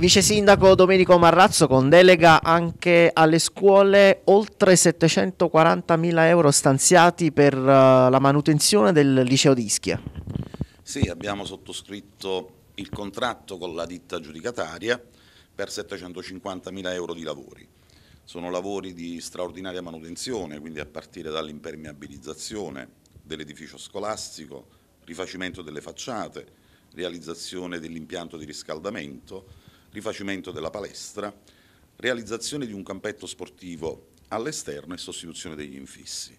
Vice sindaco Domenico Marrazzo con delega anche alle scuole oltre 740.000 euro stanziati per eh, la manutenzione del liceo di Ischia. Sì, abbiamo sottoscritto il contratto con la ditta giudicataria per 750.000 euro di lavori. Sono lavori di straordinaria manutenzione, quindi a partire dall'impermeabilizzazione dell'edificio scolastico, rifacimento delle facciate, realizzazione dell'impianto di riscaldamento, rifacimento della palestra, realizzazione di un campetto sportivo all'esterno e sostituzione degli infissi.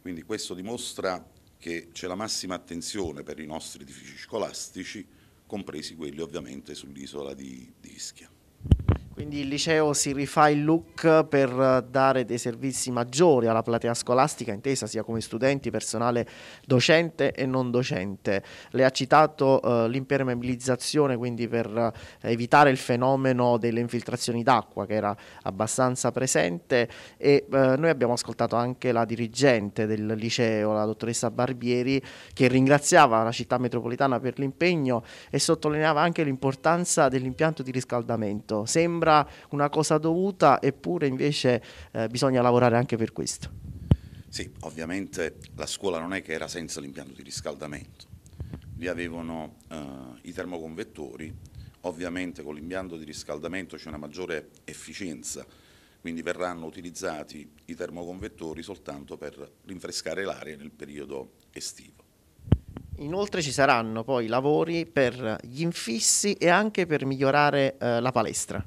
Quindi questo dimostra che c'è la massima attenzione per i nostri edifici scolastici, compresi quelli ovviamente sull'isola di, di Ischia. Quindi il liceo si rifà il look per dare dei servizi maggiori alla platea scolastica, intesa sia come studenti, personale docente e non docente. Lei ha citato eh, l'impermeabilizzazione, quindi per eh, evitare il fenomeno delle infiltrazioni d'acqua che era abbastanza presente e eh, noi abbiamo ascoltato anche la dirigente del liceo, la dottoressa Barbieri, che ringraziava la città metropolitana per l'impegno e sottolineava anche l'importanza dell'impianto di riscaldamento. Sembra sembra una cosa dovuta, eppure invece eh, bisogna lavorare anche per questo. Sì, ovviamente la scuola non è che era senza l'impianto di riscaldamento, lì avevano eh, i termoconvettori, ovviamente con l'impianto di riscaldamento c'è una maggiore efficienza, quindi verranno utilizzati i termoconvettori soltanto per rinfrescare l'aria nel periodo estivo. Inoltre ci saranno poi lavori per gli infissi e anche per migliorare eh, la palestra.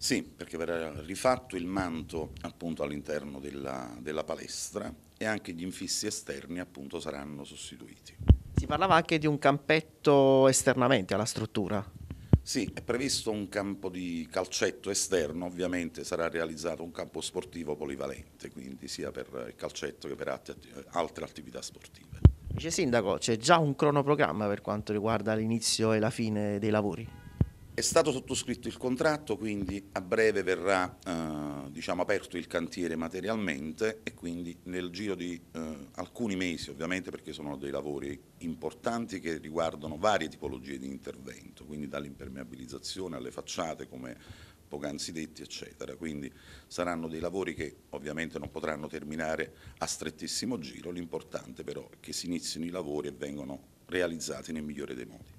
Sì, perché verrà rifatto il manto appunto all'interno della, della palestra e anche gli infissi esterni appunto saranno sostituiti. Si parlava anche di un campetto esternamente alla struttura. Sì, è previsto un campo di calcetto esterno, ovviamente sarà realizzato un campo sportivo polivalente, quindi sia per il calcetto che per altre attività sportive. Vice Sindaco, c'è già un cronoprogramma per quanto riguarda l'inizio e la fine dei lavori? È stato sottoscritto il contratto, quindi a breve verrà eh, diciamo, aperto il cantiere materialmente e quindi nel giro di eh, alcuni mesi, ovviamente perché sono dei lavori importanti che riguardano varie tipologie di intervento, quindi dall'impermeabilizzazione alle facciate come poc'anzi detti eccetera, quindi saranno dei lavori che ovviamente non potranno terminare a strettissimo giro, l'importante però è che si inizino i lavori e vengano realizzati nel migliore dei modi.